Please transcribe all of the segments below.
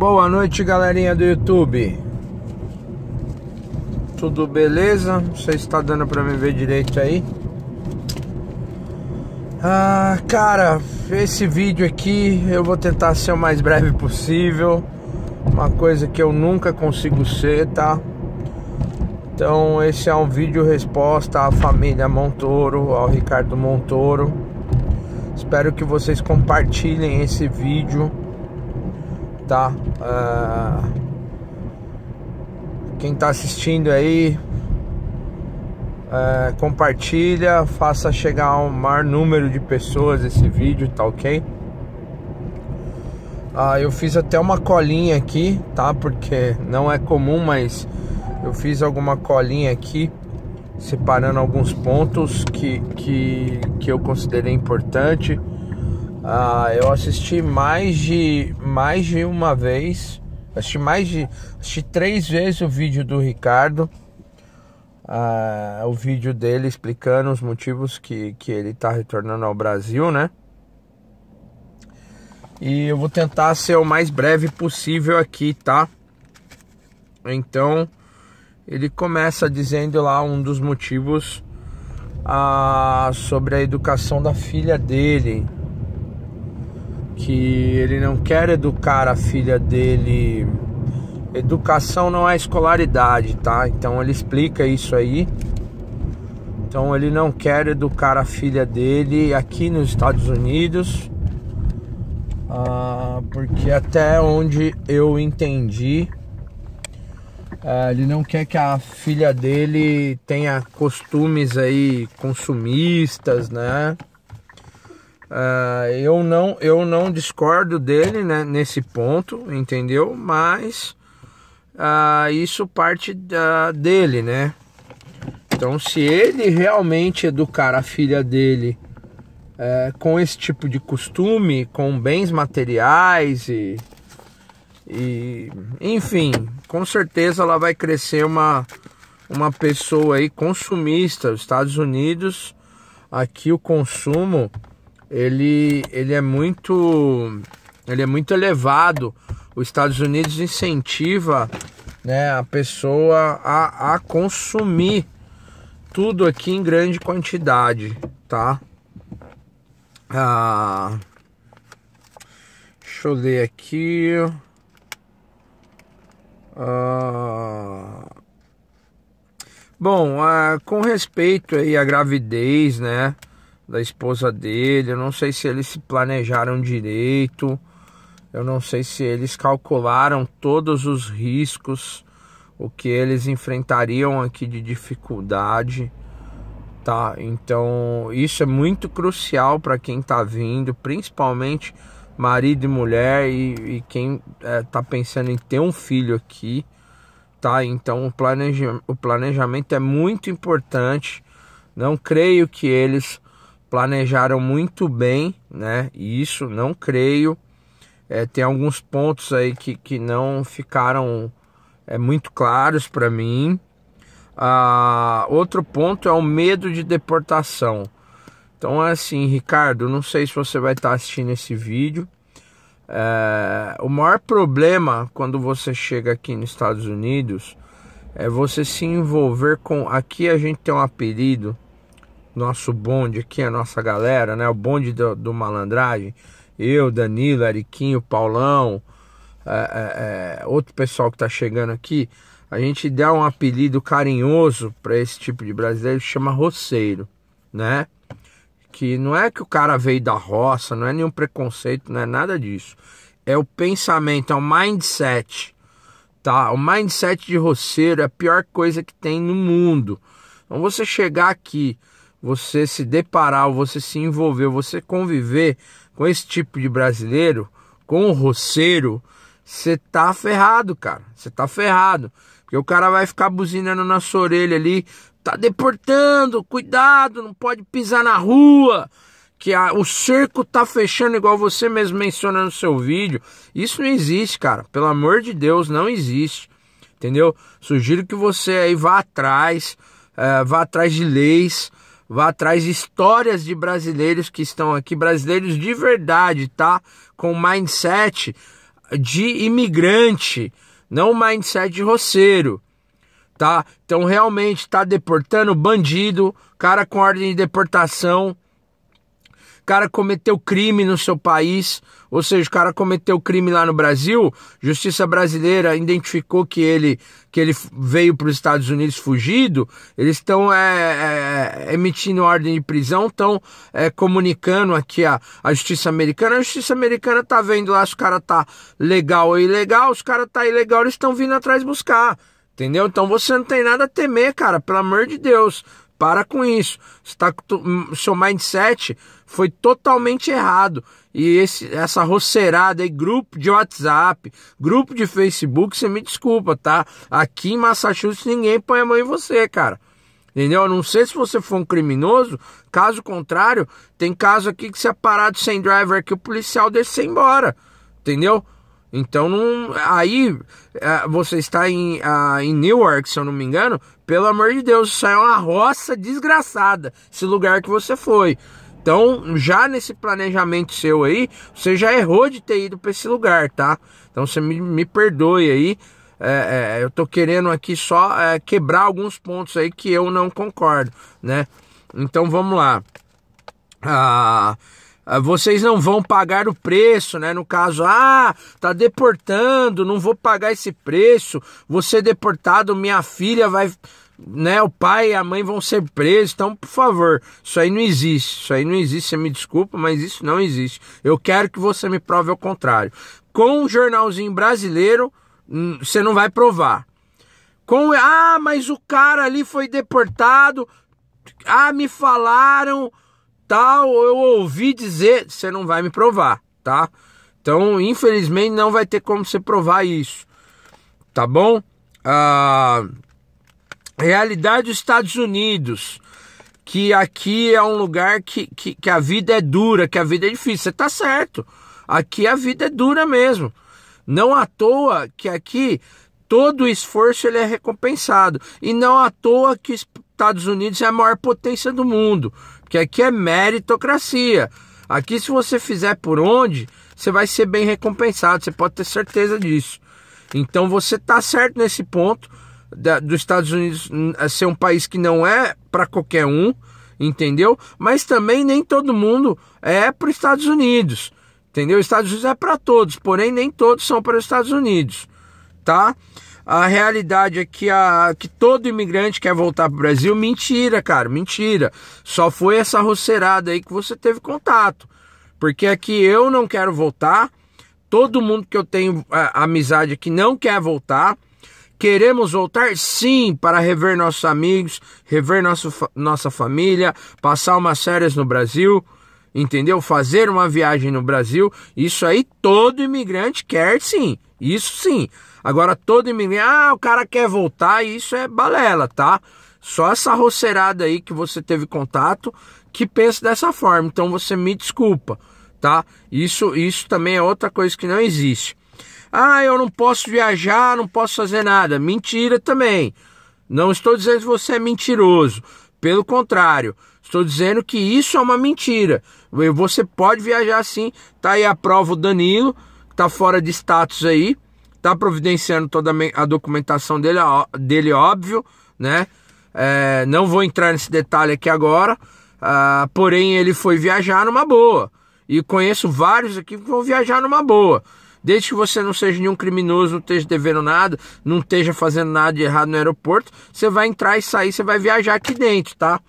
Boa noite, galerinha do YouTube. Tudo beleza? Você está dando para me ver direito aí. Ah, cara, esse vídeo aqui eu vou tentar ser o mais breve possível. Uma coisa que eu nunca consigo ser, tá? Então, esse é um vídeo resposta à família Montoro, ao Ricardo Montoro. Espero que vocês compartilhem esse vídeo tá? Uh, quem tá assistindo aí, uh, compartilha, faça chegar ao maior número de pessoas esse vídeo, tá ok? Uh, eu fiz até uma colinha aqui, tá? Porque não é comum, mas eu fiz alguma colinha aqui separando alguns pontos que, que, que eu considerei importante. Ah, eu assisti mais de mais de uma vez, assisti mais de assisti três vezes o vídeo do Ricardo, ah, o vídeo dele explicando os motivos que que ele está retornando ao Brasil, né? E eu vou tentar ser o mais breve possível aqui, tá? Então ele começa dizendo lá um dos motivos ah, sobre a educação da filha dele que ele não quer educar a filha dele. Educação não é escolaridade, tá? Então ele explica isso aí. Então ele não quer educar a filha dele aqui nos Estados Unidos, ah, porque até onde eu entendi, ah, ele não quer que a filha dele tenha costumes aí consumistas, né? Uh, eu não eu não discordo dele né, nesse ponto, entendeu? Mas uh, isso parte da, dele, né? Então, se ele realmente educar a filha dele uh, com esse tipo de costume, com bens materiais e, e enfim, com certeza ela vai crescer uma uma pessoa aí consumista. Os Estados Unidos aqui o consumo ele, ele é muito ele é muito elevado. Os Estados Unidos incentiva né, a pessoa a, a consumir tudo aqui em grande quantidade, tá? Ah, deixa eu ler aqui. Ah, bom, ah, com respeito aí à gravidez, né? da esposa dele. Eu não sei se eles se planejaram direito. Eu não sei se eles calcularam todos os riscos, o que eles enfrentariam aqui de dificuldade, tá? Então, isso é muito crucial para quem está vindo, principalmente marido e mulher e, e quem está é, pensando em ter um filho aqui, tá? Então, o, planeja o planejamento é muito importante. Não creio que eles planejaram muito bem, né? Isso não creio. É, tem alguns pontos aí que, que não ficaram é, muito claros para mim. Ah, outro ponto é o medo de deportação. Então, é assim, Ricardo, não sei se você vai estar tá assistindo esse vídeo. É, o maior problema quando você chega aqui nos Estados Unidos é você se envolver com. Aqui a gente tem um apelido nosso bonde aqui, a nossa galera, né? O bonde do, do malandragem. Eu, Danilo, Ariquinho Paulão, é, é, é, outro pessoal que tá chegando aqui. A gente dá um apelido carinhoso para esse tipo de brasileiro que chama roceiro, né? Que não é que o cara veio da roça, não é nenhum preconceito, não é nada disso. É o pensamento, é o mindset, tá? O mindset de roceiro é a pior coisa que tem no mundo. Então você chegar aqui você se deparar, você se envolver, você conviver com esse tipo de brasileiro, com o roceiro, você tá ferrado, cara. Você tá ferrado. Porque o cara vai ficar buzinando na sua orelha ali, tá deportando, cuidado, não pode pisar na rua. Que a, o cerco tá fechando, igual você mesmo menciona no seu vídeo. Isso não existe, cara. Pelo amor de Deus, não existe. Entendeu? Sugiro que você aí vá atrás, é, vá atrás de leis, Vá atrás de histórias de brasileiros que estão aqui, brasileiros de verdade, tá? Com mindset de imigrante, não mindset de roceiro, tá? Então realmente tá deportando bandido, cara com ordem de deportação, cara cometeu crime no seu país, ou seja, o cara cometeu crime lá no Brasil, justiça brasileira identificou que ele, que ele veio para os Estados Unidos fugido, eles estão é, é, emitindo ordem de prisão, estão é, comunicando aqui a, a justiça americana. A justiça americana tá vendo lá se o cara tá legal ou ilegal, os cara tá ilegal, eles estão vindo atrás buscar. Entendeu? Então você não tem nada a temer, cara, pelo amor de Deus. Para com isso. Está, hum, seu mindset foi totalmente errado. E esse, essa roceirada aí, grupo de WhatsApp, grupo de Facebook, você me desculpa, tá? Aqui em Massachusetts ninguém põe a mão em você, cara. Entendeu? A não sei se você for um criminoso, caso contrário, tem caso aqui que você é parado sem driver que o policial deixa você embora. Entendeu? Então não, aí é, você está em, ah, em Newark, se eu não me engano, pelo amor de Deus, isso é uma roça desgraçada, esse lugar que você foi. Então, já nesse planejamento seu aí, você já errou de ter ido para esse lugar, tá? Então, você me, me perdoe aí. É, é, eu tô querendo aqui só é, quebrar alguns pontos aí que eu não concordo, né? Então, vamos lá. Ah, ah, vocês não vão pagar o preço, né? No caso, ah, tá deportando, não vou pagar esse preço, você é deportado, minha filha vai, né? O pai e a mãe vão ser presos, então por favor, isso aí não existe, isso aí não existe. Você me desculpa, mas isso não existe. Eu quero que você me prove ao contrário. Com um jornalzinho brasileiro, hum, você não vai provar. Com ah, mas o cara ali foi deportado. Ah, me falaram tal, eu ouvi dizer, você não vai me provar, tá? Então, infelizmente, não vai ter como você provar isso, tá bom? Ah, realidade dos Estados Unidos, que aqui é um lugar que, que, que a vida é dura, que a vida é difícil, você tá certo. Aqui a vida é dura mesmo. Não à toa que aqui todo esforço ele é recompensado. E não à toa que os Estados Unidos é a maior potência do mundo. Porque aqui é meritocracia. Aqui, se você fizer por onde, você vai ser bem recompensado. Você pode ter certeza disso. Então, você está certo nesse ponto da, dos Estados Unidos ser um país que não é para qualquer um, entendeu? Mas também nem todo mundo é para os Estados Unidos, entendeu? Estados Unidos é para todos, porém nem todos são para os Estados Unidos, tá? a realidade é que, a, que todo imigrante quer voltar para o Brasil. Mentira, cara, mentira. Só foi essa roceirada aí que você teve contato. Porque aqui eu não quero voltar, todo mundo que eu tenho a, é, amizade aqui não quer voltar. Queremos voltar sim para rever nossos amigos, rever nosso, nossa família, passar umas férias no Brasil, entendeu? Fazer uma viagem no Brasil. Isso aí todo imigrante quer sim, isso sim. Agora todo menino, ah, o cara quer voltar, isso é balela, tá? Só essa roceirada aí que você teve contato que pensa dessa forma. Então você me desculpa, tá? Isso, isso também é outra coisa que não existe. Ah, eu não posso viajar, não posso fazer nada. Mentira também. Não estou dizendo que você é mentiroso. Pelo contrário, estou dizendo que isso é uma mentira. Você pode viajar sim. Tá aí a prova o Danilo, tá fora de status aí. Tá providenciando toda a documentação dele, dele óbvio, né? É, não vou entrar nesse detalhe aqui agora. Ah, porém, ele foi viajar numa boa. E conheço vários aqui que vão viajar numa boa. Desde que você não seja nenhum criminoso, não esteja devendo nada, não esteja fazendo nada de errado no aeroporto, você vai entrar e sair, você vai viajar aqui dentro, tá?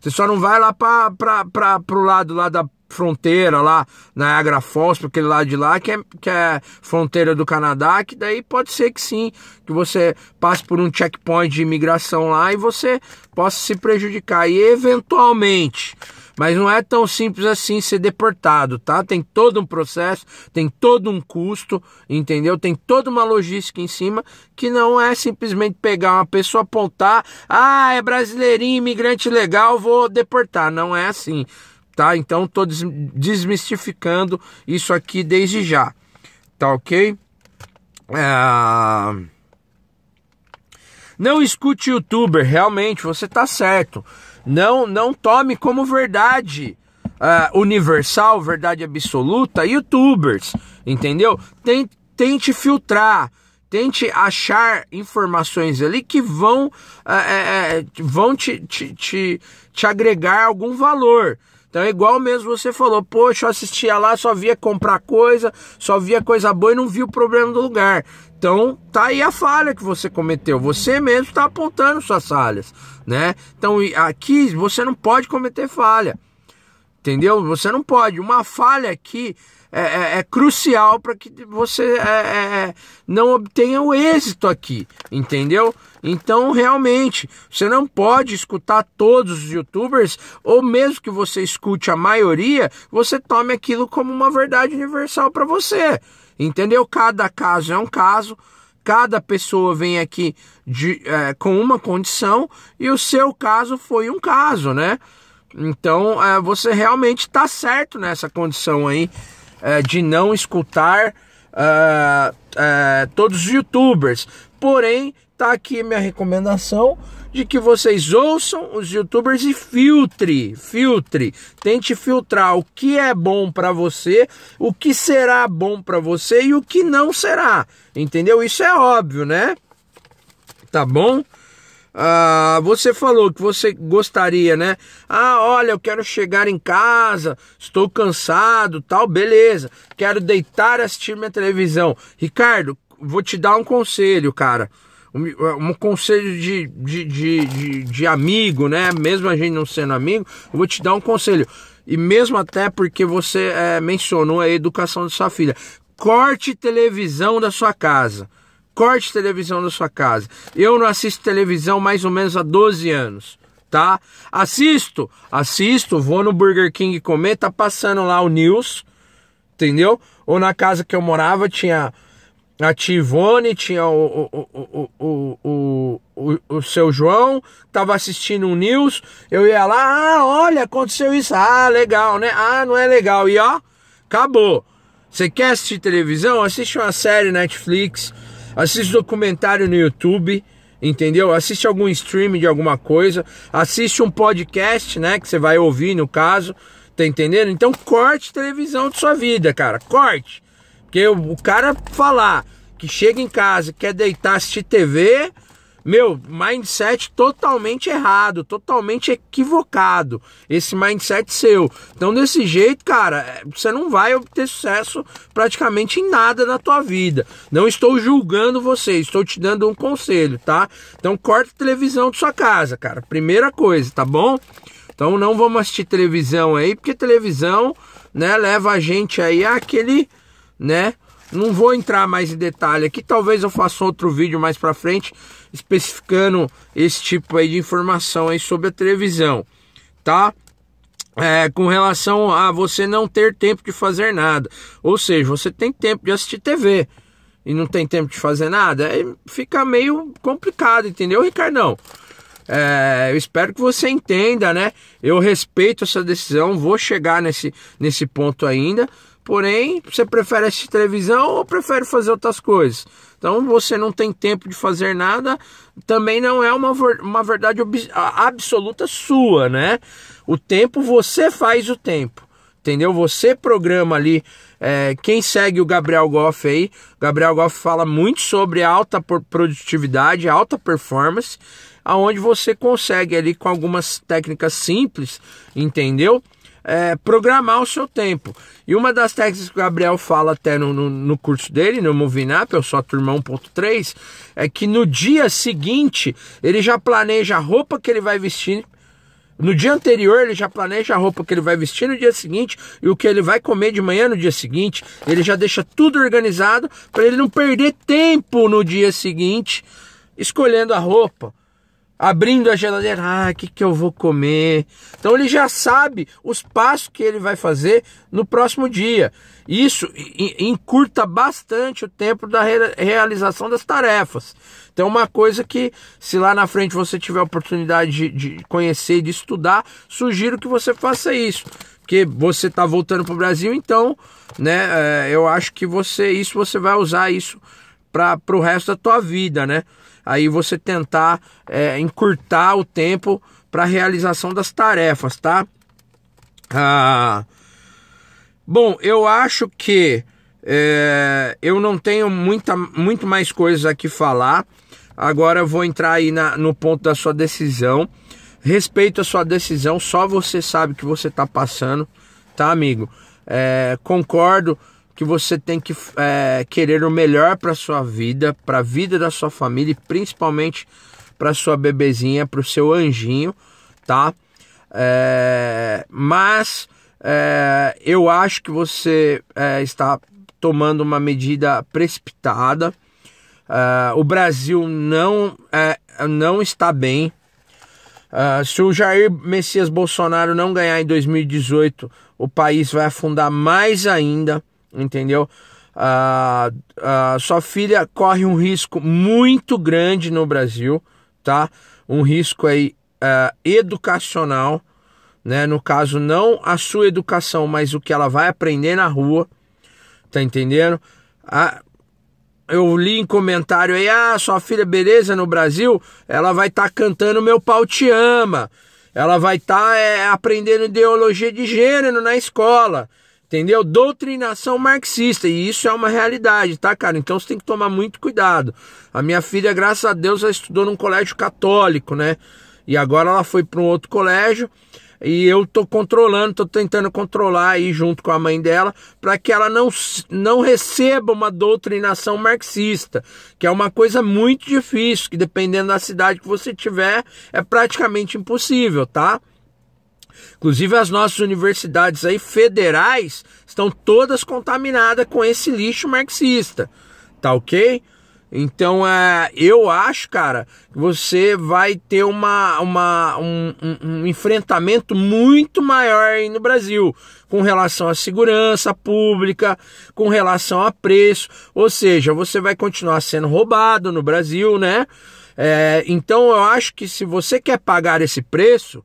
Você só não vai lá para pro lado lá da, fronteira lá, Niagara Falls, para aquele lado de lá, que é, que é fronteira do Canadá, que daí pode ser que sim, que você passe por um checkpoint de imigração lá e você possa se prejudicar. E eventualmente. Mas não é tão simples assim ser deportado, tá? Tem todo um processo, tem todo um custo, entendeu? Tem toda uma logística em cima que não é simplesmente pegar uma pessoa, apontar, ah, é brasileirinho, imigrante legal, vou deportar. Não é assim tá? Então tô desmistificando isso aqui desde já, tá ok? É... Não escute youtuber, realmente você tá certo. Não, não tome como verdade uh, universal, verdade absoluta, youtubers, entendeu? Tente, tente filtrar, tente achar informações ali que vão, uh, vão te, te, te, te agregar algum valor. Então é igual mesmo você falou, poxa, eu assistia lá, só via comprar coisa, só via coisa boa e não via o problema do lugar. Então tá aí a falha que você cometeu. Você mesmo está apontando suas falhas, né? Então aqui você não pode cometer falha. Entendeu? Você não pode. Uma falha aqui é, é, é crucial para que você é, é, é, não obtenha o êxito aqui, entendeu? Então, realmente, você não pode escutar todos os youtubers, ou mesmo que você escute a maioria, você tome aquilo como uma verdade universal para você, entendeu? Cada caso é um caso cada pessoa vem aqui de, é, com uma condição e o seu caso foi um caso, né? Então é, você realmente está certo nessa condição aí é, de não escutar uh, todos os youtubers. Porém, tá aqui minha recomendação de que vocês ouçam os youtubers e filtre, filtre, tente filtrar o que é bom para você, o que será bom para você e o que não será. Entendeu? Isso é óbvio, né? Tá bom? Ah, você falou que você gostaria, né? Ah, olha, eu quero chegar em casa, estou cansado, tal, beleza. Quero deitar e assistir minha televisão. Ricardo, vou te dar um conselho, cara. Um, um conselho de, de, de, de, de amigo, né? Mesmo a gente não sendo amigo, eu vou te dar um conselho. E mesmo até porque você é, mencionou a educação de sua filha. Corte televisão da sua casa corte televisão na sua casa. Eu não assisto televisão mais ou menos há 12 anos, tá? Assisto, assisto, vou no Burger King comer, tá passando lá o news, entendeu? Ou na casa que eu morava tinha a Tivone, tinha o, o, o, o, o, o, o, seu João, tava assistindo um news, eu ia lá, ah, olha, aconteceu isso, ah, legal, né? Ah, não é legal, e ó, acabou. Você quer assistir televisão? Assiste uma série Netflix, assiste documentário no YouTube, entendeu? Assiste algum stream de alguma coisa, assiste um podcast, né, que você vai ouvir no caso, tá entendendo? Então corte televisão de sua vida, cara, corte. Porque o, o cara falar que chega em casa, quer deitar, assistir TV, meu, mindset totalmente errado, totalmente equivocado. Esse mindset seu. Então, desse jeito, cara, é, você não vai obter sucesso praticamente em nada na tua vida. Não estou julgando você, estou te dando um conselho, tá? Então, corta a televisão de sua casa, cara. Primeira coisa, tá bom? Então, não vamos assistir televisão aí, porque televisão, né, leva a gente aí àquele, né? Não vou entrar mais em detalhe aqui, talvez eu faça outro vídeo mais para frente especificando esse tipo aí de informação aí sobre a televisão, tá? É, com relação a você não ter tempo de fazer nada, ou seja, você tem tempo de assistir TV e não tem tempo de fazer nada, aí fica meio complicado, entendeu, Ricardão? É, eu espero que você entenda, né? Eu respeito essa decisão, vou chegar nesse, nesse ponto ainda. Porém, você prefere assistir televisão ou prefere fazer outras coisas? Então, você não tem tempo de fazer nada, também não é uma, uma verdade absoluta sua, né? O tempo, você faz o tempo, entendeu? Você programa ali. É, quem segue o Gabriel Goff aí, Gabriel Goff fala muito sobre alta produtividade, alta performance aonde você consegue ali com algumas técnicas simples, entendeu? É, programar o seu tempo. E uma das técnicas que o Gabriel fala até no, no, no curso dele, no Movinap, eu sou a turma 1.3, é que no dia seguinte ele já planeja a roupa que ele vai vestir. No dia anterior ele já planeja a roupa que ele vai vestir no dia seguinte e o que ele vai comer de manhã no dia seguinte. Ele já deixa tudo organizado para ele não perder tempo no dia seguinte escolhendo a roupa abrindo a geladeira, ah, o que, que eu vou comer? Então ele já sabe os passos que ele vai fazer no próximo dia. Isso encurta bastante o tempo da realização das tarefas. Então, uma coisa que, se lá na frente você tiver a oportunidade de, de conhecer e de estudar, sugiro que você faça isso. Porque você está voltando para o Brasil, então, né, eh, eu acho que você isso você vai usar isso para o resto da tua vida, né? aí você tentar é, encurtar o tempo para realização das tarefas, tá? Ah, bom, eu acho que é, eu não tenho muita, muito mais coisas aqui falar. Agora eu vou entrar aí na, no ponto da sua decisão. Respeito a sua decisão, só você sabe o que você está passando, tá, amigo? É, concordo que você tem que é, querer o melhor para sua vida, para a vida da sua família e principalmente para sua bebezinha, para o seu anjinho, tá? É, mas é, eu acho que você é, está tomando uma medida precipitada. É, o Brasil não, é, não está bem. se o Jair Messias Bolsonaro não ganhar em 2018, o país vai afundar mais ainda entendeu? Ah, sua filha corre um risco muito grande no Brasil, tá? Um risco aí é, educacional, né? No caso, não a sua educação, mas o que ela vai aprender na rua, tá entendendo? eu li em comentário aí, ah, sua filha beleza no Brasil, ela vai estar tá cantando Meu Pau Te Ama, ela vai estar tá, é, aprendendo ideologia de gênero na escola, Entendeu? Doutrinação marxista. E isso é uma realidade, tá, cara? Então você tem que tomar muito cuidado. A minha filha, graças a Deus, ela estudou num colégio católico, né? E agora ela foi para um outro colégio. E eu tô controlando, tô tentando controlar aí junto com a mãe dela, para que ela não, não receba uma doutrinação marxista, que é uma coisa muito difícil, que dependendo da cidade que você tiver, é praticamente impossível, tá? Inclusive as nossas universidades aí federais estão todas contaminadas com esse lixo marxista, tá ok? Então é, eu acho, cara, que você vai ter uma, uma um, um, enfrentamento muito maior aí no Brasil com relação à segurança pública, com relação a preço. Ou seja, você vai continuar sendo roubado no Brasil, né? É, então eu acho que se você quer pagar esse preço,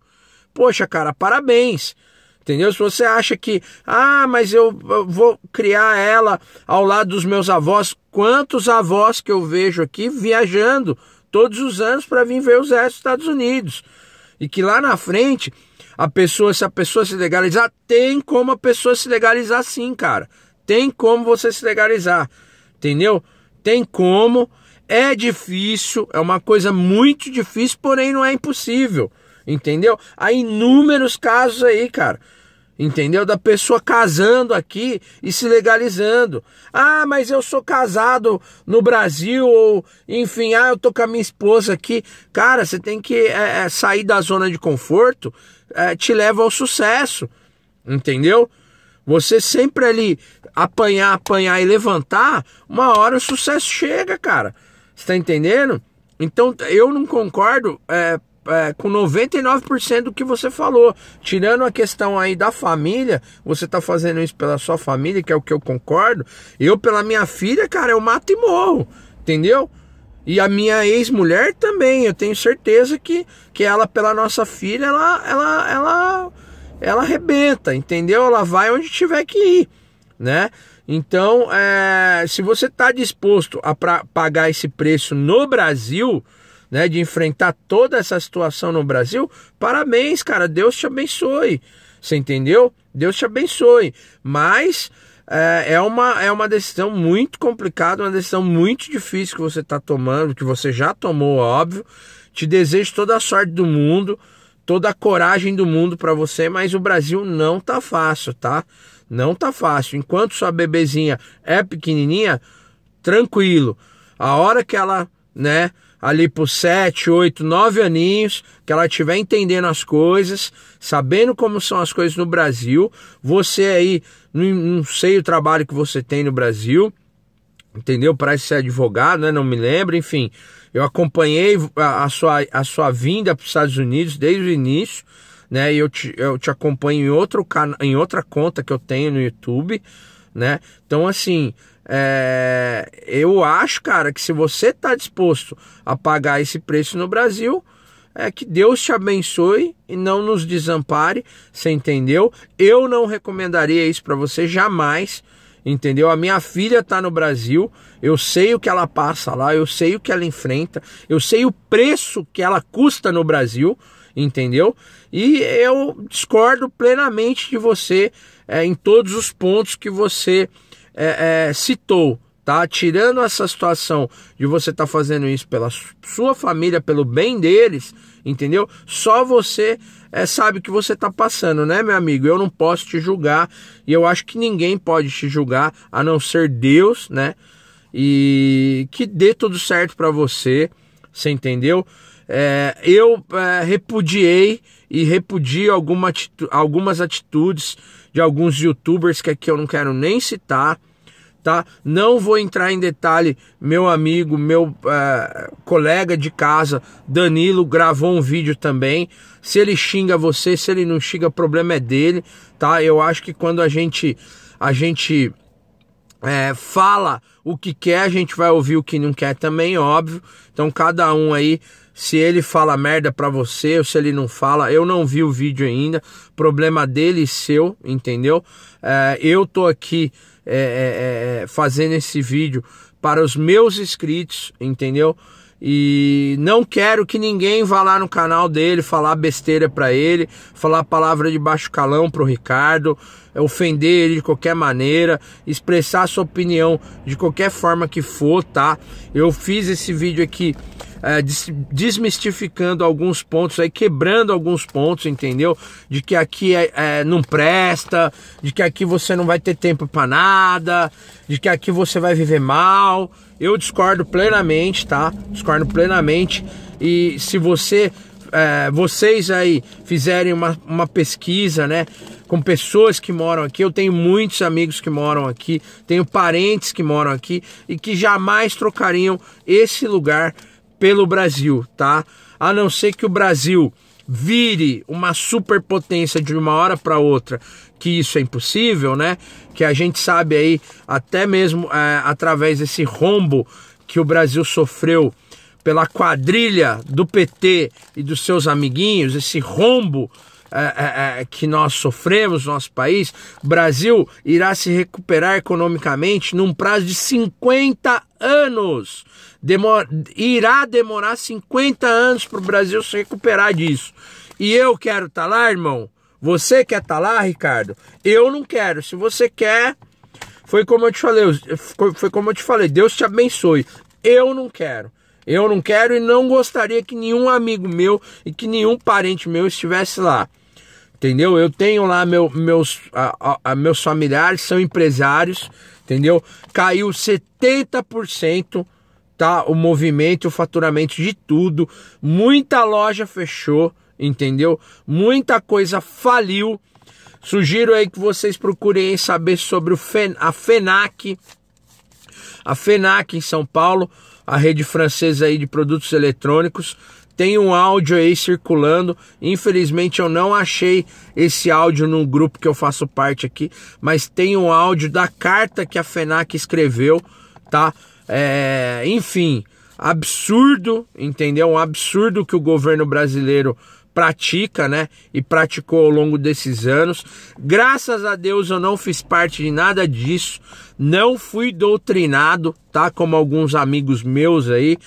Poxa, cara, parabéns. Entendeu? Se você acha que, ah, mas eu vou criar ela ao lado dos meus avós, quantos avós que eu vejo aqui viajando todos os anos para vir ver o Zé dos Estados Unidos. E que lá na frente, a pessoa, se a pessoa se legalizar, tem como a pessoa se legalizar sim, cara. Tem como você se legalizar. Entendeu? Tem como. É difícil, é uma coisa muito difícil, porém não é impossível entendeu? Há inúmeros casos aí, cara. Entendeu? Da pessoa casando aqui e se legalizando. Ah, mas eu sou casado no Brasil, ou enfim, ah, eu tô com a minha esposa aqui. Cara, você tem que é, é sair da zona de conforto, é, te leva ao sucesso, entendeu? Você sempre ali apanhar, apanhar e levantar, uma hora o sucesso chega, cara. Você tá entendendo? Então eu não concordo é, é, com 99% do que você falou. Tirando a questão aí da família, você tá fazendo isso pela sua família, que é o que eu concordo. Eu, pela minha filha, cara, eu mato e morro, entendeu? E a minha ex-mulher também, eu tenho certeza que, que ela, pela nossa filha, ela, ela, ela, ela arrebenta, entendeu? Ela vai onde tiver que ir, né? Então, é, se você está disposto a pra, pagar esse preço no Brasil, né, de enfrentar toda essa situação no Brasil, parabéns, cara. Deus te abençoe. Você entendeu? Deus te abençoe. Mas eh, é, uma, é uma decisão muito complicada, uma decisão muito difícil que você está tomando, que você já tomou, é óbvio. Te desejo toda a sorte do mundo, toda a coragem do mundo para você, mas o Brasil não tá fácil, tá? Não tá fácil. Enquanto sua bebezinha é pequenininha, tranquilo. A hora que ela, né? ali por 7, 8, 9 aninhos, que ela estiver entendendo as coisas, sabendo como são as coisas no Brasil, você aí, não sei o trabalho que você tem no Brasil, entendeu? Parece ser advogado, né? Não me lembro, enfim. Eu acompanhei a, a sua, a sua vinda para os Estados Unidos desde o início, né? E eu te, eu te acompanho em, outro em outra conta que eu tenho no YouTube, né? Então, assim, é, eu acho, cara, que se você está disposto a pagar esse preço no Brasil, é que Deus te abençoe e não nos desampare, você entendeu? Eu não recomendaria isso para você jamais, entendeu? A minha filha está no Brasil, eu sei o que ela passa lá, eu sei o que ela enfrenta, eu sei o preço que ela custa no Brasil, entendeu? E eu discordo plenamente de você é, em todos os pontos que você é, é, citou, tá? Tirando essa situação de você estar tá fazendo isso pela sua família, pelo bem deles, entendeu? Só você é, sabe o que você está passando, né, meu amigo? Eu não posso te julgar e eu acho que ninguém pode te julgar a não ser Deus, né? E que dê tudo certo para você, você entendeu? É, eu é, repudiei e repudio alguma algumas atitudes de alguns youtubers que aqui eu não quero nem citar, tá? Não vou entrar em detalhe, meu amigo, meu é, colega de casa, Danilo, gravou um vídeo também. Se ele xinga você, se ele não xinga, o problema é dele, tá? Eu acho que quando a gente, a gente é, fala o que quer, a gente vai ouvir o que não quer também, é óbvio. Então cada um aí se ele fala merda pra você ou se ele não fala. Eu não vi o vídeo ainda, problema dele e seu, entendeu? É, eu tô aqui é é, é, é, fazendo esse vídeo para os meus inscritos, entendeu? E não quero que ninguém vá lá no canal dele falar besteira pra ele, falar palavra de baixo calão pro Ricardo. É ofender ele de qualquer maneira, expressar sua opinião de qualquer forma que for, tá? Eu fiz esse vídeo aqui é, desmistificando alguns pontos aí, quebrando alguns pontos, entendeu? De que aqui é, é, não presta, de que aqui você não vai ter tempo para nada, de que aqui você vai viver mal. Eu discordo plenamente, tá? Discordo plenamente. E se você é, vocês aí fizerem uma, uma pesquisa, né? Com pessoas que moram aqui, eu tenho muitos amigos que moram aqui, tenho parentes que moram aqui e que jamais trocariam esse lugar pelo Brasil, tá? A não ser que o Brasil vire uma superpotência de uma hora para outra, que isso é impossível, né? Que a gente sabe aí, até mesmo é, através desse rombo que o Brasil sofreu pela quadrilha do PT e dos seus amiguinhos, esse rombo é, é, é, que nós sofremos no nosso país, Brasil irá se recuperar economicamente num prazo de 50 anos. Demor irá demorar 50 anos para o Brasil se recuperar disso. E eu quero estar tá lá, irmão. Você quer estar tá lá, Ricardo? Eu não quero. Se você quer, foi como eu te falei, foi como eu te falei, Deus te abençoe. Eu não quero. Eu não quero e não gostaria que nenhum amigo meu e que nenhum parente meu estivesse lá. Entendeu? Eu tenho lá meu, meus, a, a, meus familiares, são empresários, entendeu? Caiu 70% tá? O movimento, o faturamento de tudo. Muita loja fechou, entendeu? Muita coisa faliu. Sugiro aí que vocês procurem saber sobre o FEN, a FENAC, a FENAC em São Paulo a rede francesa aí de produtos eletrônicos. Tem um áudio aí circulando. Infelizmente eu não achei esse áudio no grupo que eu faço parte aqui, mas tem um áudio da carta que a FENAC escreveu, tá? É, enfim, absurdo, entendeu? Um absurdo que o governo brasileiro pratica, né? E praticou ao longo desses anos. Graças a Deus eu não fiz parte de nada disso, não fui doutrinado, tá? Como alguns amigos meus aí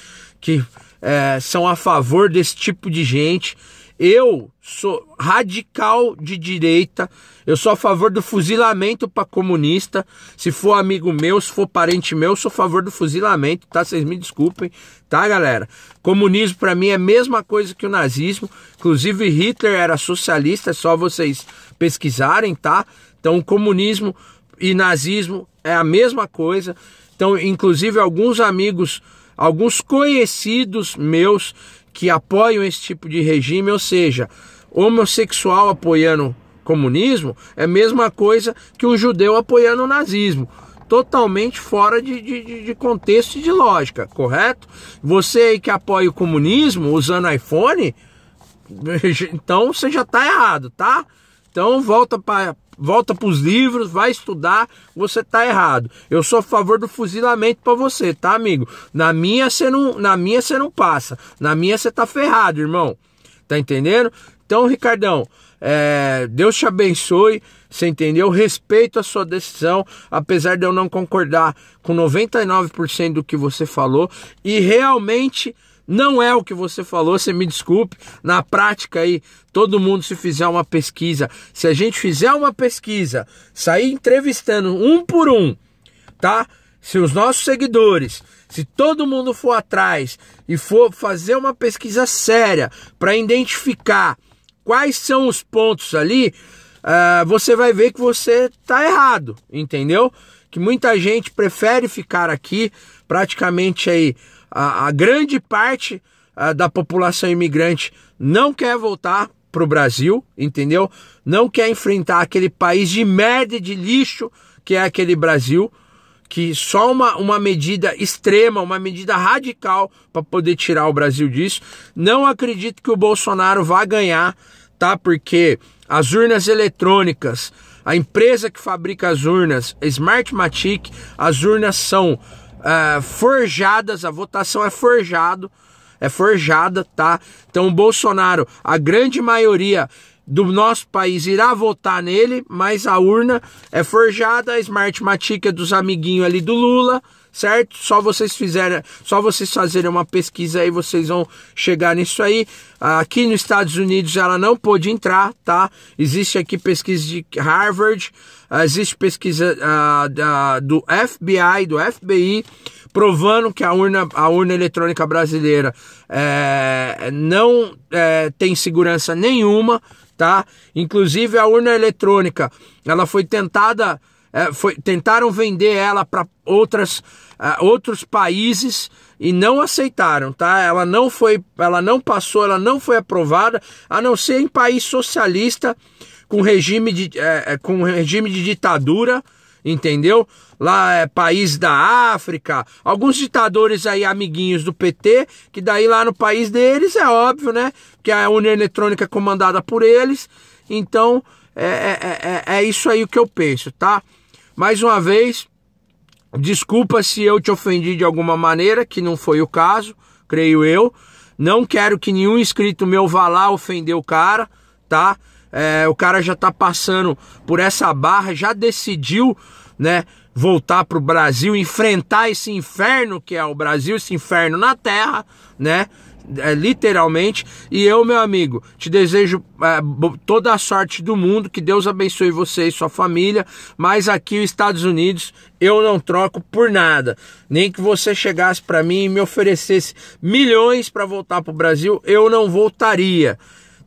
que é, são a favor desse tipo de gente. Eu sou radical de direita, eu sou a favor do fuzilamento para comunista. Se for amigo meu, se for parente meu, eu sou a favor do fuzilamento, tá? Vocês me desculpem, tá, galera? Comunismo para mim é a mesma coisa que o nazismo. Inclusive Hitler era socialista, é só vocês pesquisarem, tá? Então, comunismo e nazismo é a mesma coisa. Então, inclusive alguns amigos, alguns conhecidos meus que apoiam esse tipo de regime, ou seja, homossexual apoiando comunismo é a mesma coisa que um judeu apoiando o nazismo. Totalmente fora de, de, de contexto e de lógica, correto? Você aí que apoia o comunismo usando iPhone, então você já está errado, tá? Então volta para volta para os livros, vai estudar, você tá errado. Eu sou a favor do fuzilamento para você, tá, amigo? Na minha você não, na minha você não passa. Na minha você tá ferrado, irmão. Tá entendendo? Então, Ricardão, é, Deus te abençoe. Você entendeu? Respeito a sua decisão, apesar de eu não concordar com 99% do que você falou. E realmente não é o que você falou, você me desculpe. Na prática aí, todo mundo se fizer uma pesquisa, se a gente fizer uma pesquisa, sair entrevistando um por um, tá? Se os nossos seguidores, se todo mundo for atrás e for fazer uma pesquisa séria para identificar quais são os pontos ali, uh, você vai ver que você tá errado, entendeu? Que muita gente prefere ficar aqui praticamente aí a, a grande parte a, da população imigrante não quer voltar para o Brasil, entendeu? Não quer enfrentar aquele país de merda de lixo que é aquele Brasil, que só uma, uma medida extrema, uma medida radical para poder tirar o Brasil disso. Não acredito que o Bolsonaro vá ganhar, tá? Porque as urnas eletrônicas, a empresa que fabrica as urnas, Smartmatic, as urnas são uh, forjadas, a votação é forjado, é forjada, tá? Então o Bolsonaro, a grande maioria do nosso país irá votar nele, mas a urna é forjada, a Smartmatic é dos amiguinhos ali do Lula, certo? Só vocês fizerem, só vocês fazerem uma pesquisa aí, vocês vão chegar nisso aí. Aqui nos Estados Unidos ela não pôde entrar, tá? Existe aqui pesquisa de Harvard, ah, existe pesquisa uh, da, do FBI, do FBI, provando que a urna, a urna eletrônica brasileira é, não é, tem segurança nenhuma, tá? Inclusive a urna eletrônica, ela foi tentada é, foi, tentaram vender ela para outras uh, outros países e não aceitaram, tá? Ela não foi, ela não passou, ela não foi aprovada, a não ser em país socialista com regime de, é, com regime de ditadura, entendeu? Lá é país da África, alguns ditadores aí amiguinhos do PT, que daí lá no país deles é óbvio, né? Que a União Eletrônica é comandada por eles, então é, é, é, é isso aí o que eu penso, tá? Mais uma vez, desculpa se eu te ofendi de alguma maneira, que não foi o caso, creio eu. Não quero que nenhum inscrito meu vá lá ofender o cara, tá? É, o cara já tá passando por essa barra, já decidiu, né? Voltar pro Brasil, enfrentar esse inferno que é o Brasil, esse inferno na terra, né? é, literalmente. E eu, meu amigo, te desejo é, toda a sorte do mundo, que Deus abençoe você e sua família. Mas aqui, os Estados Unidos, eu não troco por nada. Nem que você chegasse para mim e me oferecesse milhões para voltar para o Brasil, eu não voltaria,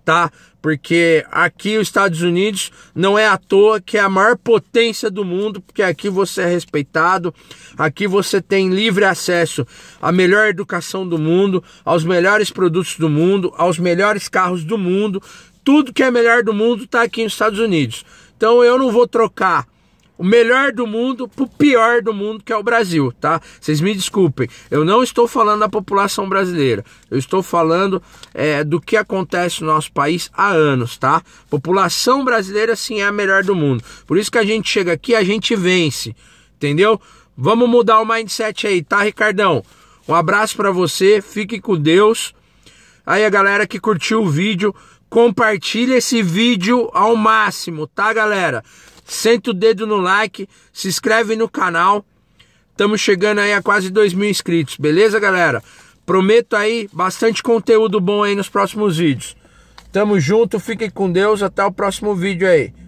tá? porque aqui os Estados Unidos não é à toa que é a maior potência do mundo, porque aqui você é respeitado, aqui você tem livre acesso à melhor educação do mundo, aos melhores produtos do mundo, aos melhores carros do mundo, tudo que é melhor do mundo está aqui nos Estados Unidos. Então eu não vou trocar o melhor do mundo pro pior do mundo, que é o Brasil, tá? Vocês me desculpem, eu não estou falando da população brasileira, eu estou falando é, do que acontece no nosso país há anos, tá? População brasileira sim é a melhor do mundo, por isso que a gente chega aqui, a gente vence, entendeu? Vamos mudar o mindset aí, tá, Ricardão? Um abraço para você, fique com Deus. Aí a galera que curtiu o vídeo, compartilha esse vídeo ao máximo, tá, galera? Senta o dedo no like, se inscreve no canal. Estamos chegando aí a quase 2 mil inscritos, beleza, galera? Prometo aí bastante conteúdo bom aí nos próximos vídeos. Tamo junto, fiquem com Deus, até o próximo vídeo aí.